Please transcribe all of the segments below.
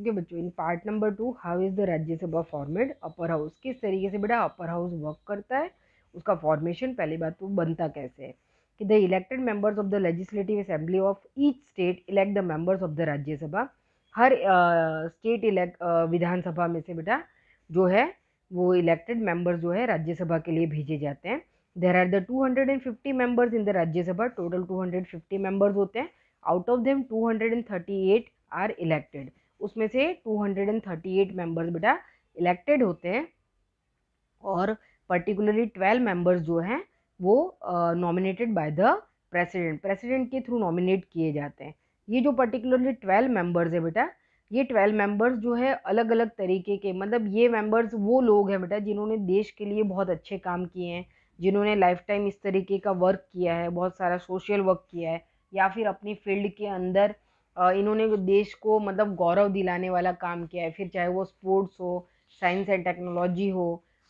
Okay बच्चों in part number two how is the Rajya Sabha formed upper house किस तरीके से बेटा अपर हाउस वर्क करता है उसका फॉर्मेशन पहली बात तो बनता कैसे है कि the elected members of the legislative assembly of each state elect the members of the Rajya Sabha हर स्टेट इलेक्ट विधानसभा में से बेटा जो है वो इलेक्टेड मेंबर्स जो है राज्यसभा के लिए भेजे जाते हैं there are the two hundred and fifty members in the Rajya Sabha total two hundred fifty members होते हैं out of them two hundred and thirty eight are elected उसमें से 238 मेंबर्स बेटा इलेक्टेड होते हैं और पर्टिकुलरली 12 मेंबर्स जो हैं वो nominated by the president president के थ्रू नॉमिनेट किए जाते हैं ये जो पर्टिकुलरली 12 मेंबर्स है बेटा ये 12 मेंबर्स जो है अलग अलग तरीके के मतलब ये मेंबर्स वो लोग हैं बेटा जिन्होंने देश के लिए बहुत अच्छे काम किए हैं जिन्होंने लाइफ टाइम इस तरीके का वर्क किया है बहुत सारा सोशल वर्क किया है या फिर अपनी फील्ड के अंदर इन्होंने देश को मतलब गौरव दिलाने वाला काम किया है फिर चाहे वो स्पोर्ट्स हो साइंस एंड टेक्नोलॉजी हो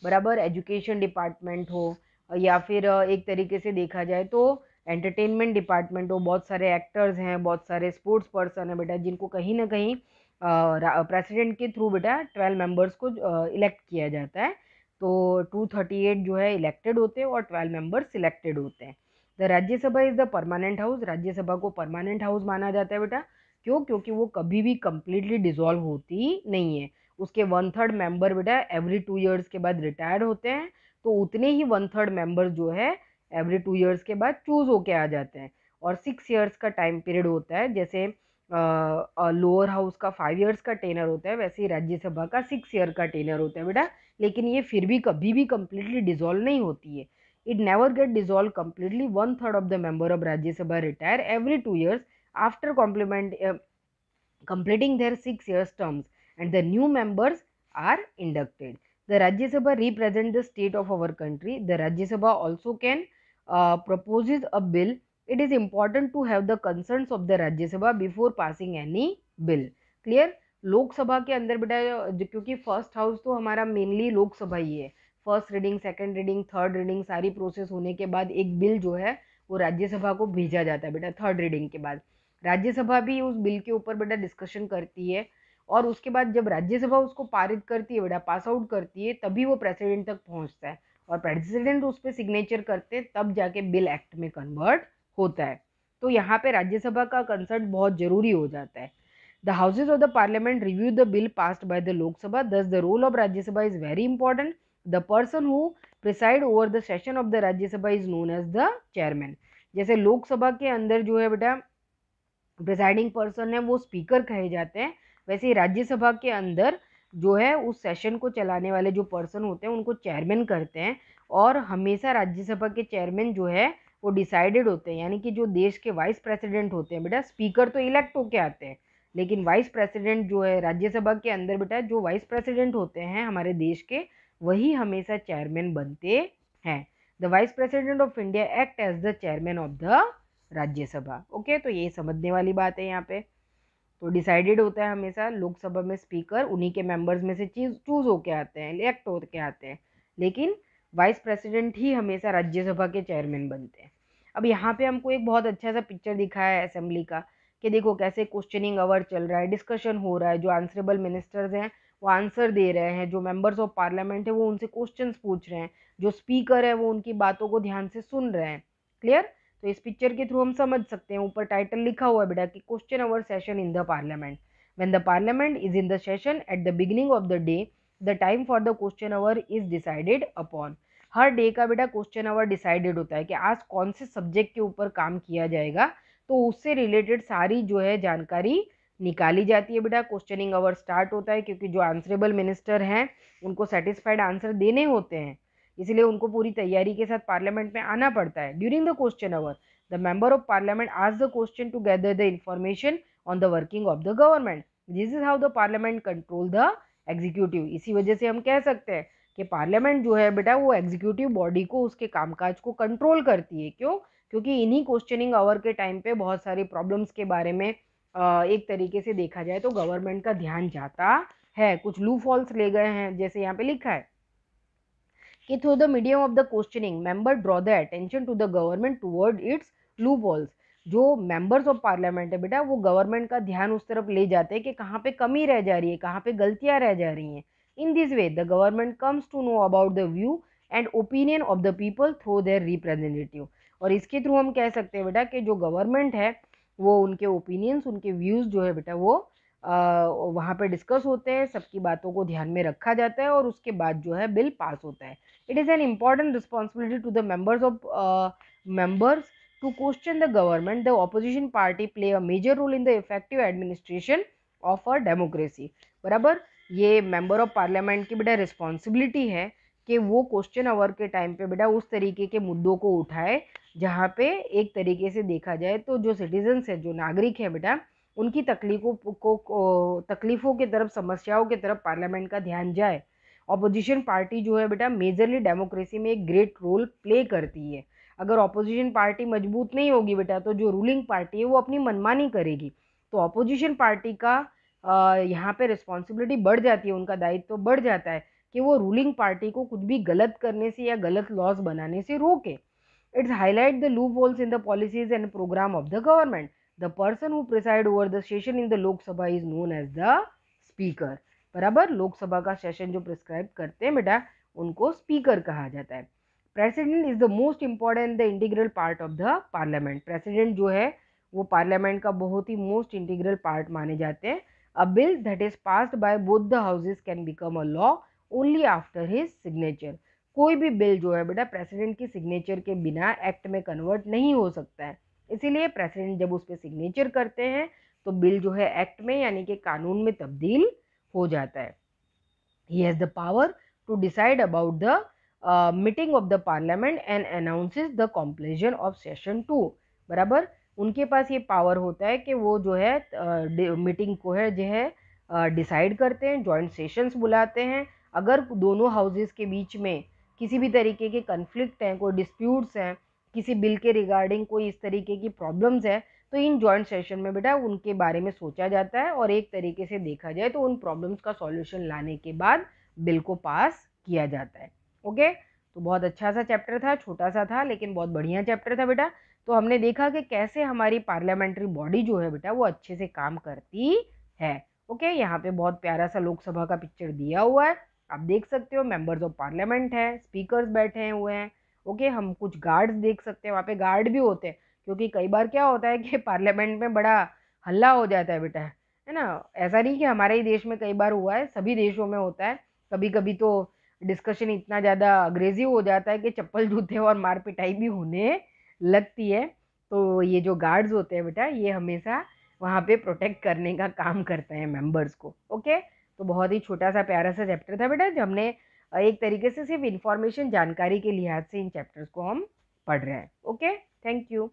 बराबर एजुकेशन डिपार्टमेंट हो या फिर एक तरीके से देखा जाए तो एंटरटेनमेंट डिपार्टमेंट हो बहुत सारे एक्टर्स हैं बहुत सारे स्पोर्ट्स पर्सन हैं बेटा जिनको कहीं ना कहीं प्रेसिडेंट के थ्रू बेटा ट्वेल्व मेंबर्स को इलेक्ट किया जाता है तो टू थर्टी एट जो है इलेक्टेड होते हैं और ट्वेल्व मेंबर्स सिलेक्टेड होते हैं the Rajya Sabha is the permanent house Rajya Sabha को परमानेंट हाउस माना जाता है बेटा क्यों क्योंकि वो कभी भी कम्प्लीटली डिजॉल्व होती नहीं है उसके वन थर्ड मेंबर बेटा एवरी टू ईयर्स के बाद रिटायर होते हैं तो उतने ही वन थर्ड मेंबर जो है एवरी टू ईयर्स के बाद चूज़ होके आ जाते हैं और सिक्स ईयर्स का टाइम पीरियड होता है जैसे लोअर हाउस का फाइव ईयर्स का टेनर होता है वैसे ही राज्यसभा का सिक्स ईयर का टेनर होता है बेटा लेकिन ये फिर भी कभी भी कम्प्लीटली डिजॉल्व नहीं होती है it never get dissolve completely one third of the member of Rajya Sabha retire every two years after complement, uh, completing their six years terms and the new members are inducted. The Rajya Sabha represent the state of our country. The Rajya Sabha also can uh, proposes a bill. It is important to have the concerns of the Rajya Sabha before passing any bill. Clear? Lok Sabha के अंदर बेटा क्योंकि first house तो हमारा mainly Lok Sabha ही है first reading second reading third reading सारी process होने के बाद एक बिल जो है वो राज्यसभा को भेजा जाता है बेटा थर्ड रीडिंग के बाद राज्यसभा भी उस बिल के ऊपर बेटा डिस्कशन करती है और उसके बाद जब राज्यसभा उसको पारित करती है बेटा पास आउट करती है तभी वो प्रेसिडेंट तक पहुंचता है और प्रेसिडेंट उस पर सिग्नेचर करते हैं तब जाके बिल एक्ट में कन्वर्ट होता है तो यहाँ पे राज्यसभा का कंसर्ट बहुत जरूरी हो जाता है the houses of the parliament review the bill pass by the Lok Sabha thus the role of Rajya Sabha is very important the person who preside over the session of the Rajya Sabha is known as the chairman जैसे लोकसभा के अंदर जो है बेटा presiding person है वो speaker कहे जाते हैं वैसे ही राज्यसभा के अंदर जो है उस सेशन को चलाने वाले जो पर्सन होते हैं उनको चेयरमैन करते हैं और हमेशा राज्यसभा के चेयरमैन जो है वो डिसाइडेड होते हैं यानी कि जो देश के वाइस प्रेसिडेंट होते हैं बेटा स्पीकर तो इलेक्ट होके आते हैं लेकिन वाइस प्रेसिडेंट जो है राज्यसभा के अंदर बेटा जो वाइस प्रेसिडेंट होते हैं हमारे देश के वही हमेशा चेयरमैन बनते हैं the vice president of India act as the chairman of the Rajya Sabha okay तो ये समझने वाली बात है यहाँ पे तो डिसाइडेड होता है हमेशा लोकसभा में स्पीकर उन्हीं के मेंबर्स में से चीज चूज होके आते हैं इलेक्ट होके आते हैं लेकिन वाइस प्रेसिडेंट ही हमेशा राज्यसभा के चेयरमैन बनते हैं अब यहाँ पे हमको एक बहुत अच्छा सा पिक्चर दिखाया है असेंबली का कि देखो कैसे क्वेश्चनिंग आवर चल रहा है डिस्कशन हो रहा है जो आंसरेबल मिनिस्टर्स हैं वो आंसर दे रहे हैं जो मेंबर्स ऑफ पार्लियामेंट है वो उनसे क्वेश्चंस पूछ रहे हैं जो स्पीकर है वो उनकी बातों को ध्यान से सुन रहे हैं क्लियर तो इस पिक्चर के थ्रू हम समझ सकते हैं ऊपर टाइटल लिखा हुआ है बेटा कि question hour session in the parliament when the parliament is in the session at the beginning of the day the time for the question hour is decided upon हर डे का बेटा क्वेश्चन आवर डिसाइडेड होता है कि आज कौन से subject के ऊपर काम किया जाएगा तो उससे रिलेटेड सारी जो है जानकारी निकाली जाती है बेटा क्वेश्चनिंग अवर स्टार्ट होता है क्योंकि जो आंसरेबल मिनिस्टर हैं उनको सेटिस्फाइड आंसर देने होते हैं इसलिए उनको पूरी तैयारी के साथ पार्लियामेंट में आना पड़ता है during the question hour the member of parliament ask the question to gather the information on the working of the government this is how the parliament control the executive इसी वजह से हम कह सकते हैं कि पार्लियामेंट जो है बेटा वो एग्जीक्यूटिव बॉडी को उसके कामकाज को कंट्रोल करती है क्यों क्योंकि इन्हीं क्वेश्चनिंग आवर के टाइम पे बहुत सारी प्रॉब्लम्स के बारे में एक तरीके से देखा जाए तो गवर्नमेंट का ध्यान जाता है कुछ लू फॉल्स ले गए हैं जैसे यहाँ पे लिखा है कि through the medium of the questioning member draw the attention to the government toward its loopholes जो मेंबर्स ऑफ पार्लियामेंट है बेटा वो गवर्नमेंट का ध्यान उस तरफ ले जाते हैं कि कहाँ पे कमी रह जा रही है कहाँ पे गलतियाँ रह जा रही हैं in this way the government comes to know about the view and opinion of the people through their representative और इसके थ्रू हम कह सकते हैं बेटा कि जो गवर्नमेंट है वो उनके ओपिनियंस उनके व्यूज़ जो है बेटा वो वहाँ पे डिस्कस होते हैं सबकी बातों को ध्यान में रखा जाता है और उसके बाद जो है बिल पास होता है it is an important responsibility to the members of members to question the government the opposition party play a major role in the effective administration of a democracy बराबर ये मेंबर ऑफ पार्लियामेंट की बेटा responsibility है कि वो question our के time पे बेटा उस तरीके के मुद्दों को उठाए जहाँ पे एक तरीके से देखा जाए तो जो सिटीजन्स हैं जो नागरिक है बेटा उनकी तकलीफों को, को तकलीफ़ों की तरफ समस्याओं की तरफ पार्लियामेंट का ध्यान जाए ऑपोजिशन पार्टी जो है बेटा मेजरली डेमोक्रेसी में एक ग्रेट रोल प्ले करती है अगर ऑपोजिशन पार्टी मजबूत नहीं होगी बेटा तो जो रूलिंग पार्टी है वो अपनी मनमानी करेगी तो ऑपोजिशन पार्टी का यहाँ पे रिस्पॉन्सिबिलिटी बढ़ जाती है उनका दायित्व तो बढ़ जाता है कि वो रूलिंग पार्टी को कुछ भी गलत करने से या गलत लॉज बनाने से रोके it's highlight the loopholes in the policies and program of the government The person who preside over the session in the Lok Sabha is known as the speaker. बराबर लोकसभा का सेशन जो prescribe करते हैं बेटा उनको speaker कहा जाता है president is the most important the integral part of the parliament president जो है वो पार्लियामेंट का बहुत ही मोस्ट इंटीग्रल पार्ट माने जाते हैं a bill that is passed by both the houses can become a law only after his signature कोई भी बिल जो है बेटा प्रेसिडेंट की सिग्नेचर के बिना एक्ट में कन्वर्ट नहीं हो सकता है इसीलिए प्रेसिडेंट जब उस पर सिग्नेचर करते हैं तो बिल जो है एक्ट में यानी कि कानून में तब्दील हो जाता है he has the power to decide about the meeting of the parliament and announces the completion of session to बराबर उनके पास ये पावर होता है कि वो जो है मीटिंग uh, को है जो है डिसाइड uh, करते हैं जॉइंट सेशंस बुलाते हैं अगर दोनों हाउसेस के बीच में किसी भी तरीके के कन्फ्लिक्ट हैं कोई डिस्प्यूट्स हैं किसी बिल के रिगार्डिंग कोई इस तरीके की प्रॉब्लम्स है तो इन जॉइंट सेशन में बेटा उनके बारे में सोचा जाता है और एक तरीके से देखा जाए तो उन प्रॉब्लम्स का सॉल्यूशन लाने के बाद बिल को पास किया जाता है ओके तो बहुत अच्छा सा चैप्टर था छोटा सा था लेकिन बहुत बढ़िया चैप्टर था बेटा तो हमने देखा कि कैसे हमारी पार्लियामेंट्री बॉडी जो है बेटा वो अच्छे से काम करती है ओके यहाँ पे बहुत प्यारा सा लोकसभा का पिक्चर दिया हुआ है आप देख सकते हो मेंबर्स ऑफ पार्लियामेंट है स्पीकर्स बैठे हुए हैं ओके हम कुछ गार्ड्स देख सकते हैं वहाँ पे गार्ड भी होते हैं क्योंकि कई बार क्या होता है कि पार्लियामेंट में बड़ा हल्ला हो जाता है बेटा है ना ऐसा नहीं कि हमारे ही देश में कई बार हुआ है सभी देशों में होता है कभी कभी तो डिस्कशन इतना ज़्यादा अग्रेसिव हो जाता है कि चप्पल जूते और मार पिटाई भी होने लगती है तो ये जो गार्ड्स होते हैं बेटा ये हमेशा वहाँ पे प्रोटेक्ट करने का काम करते हैं मेंबर्स को ओके तो बहुत ही छोटा सा प्यारा सा चैप्टर था बेटा जो हमने एक तरीके से सिर्फ इन्फॉर्मेशन जानकारी के लिहाज से इन चैप्टर्स को हम पढ़ रहे हैं ओके थैंक यू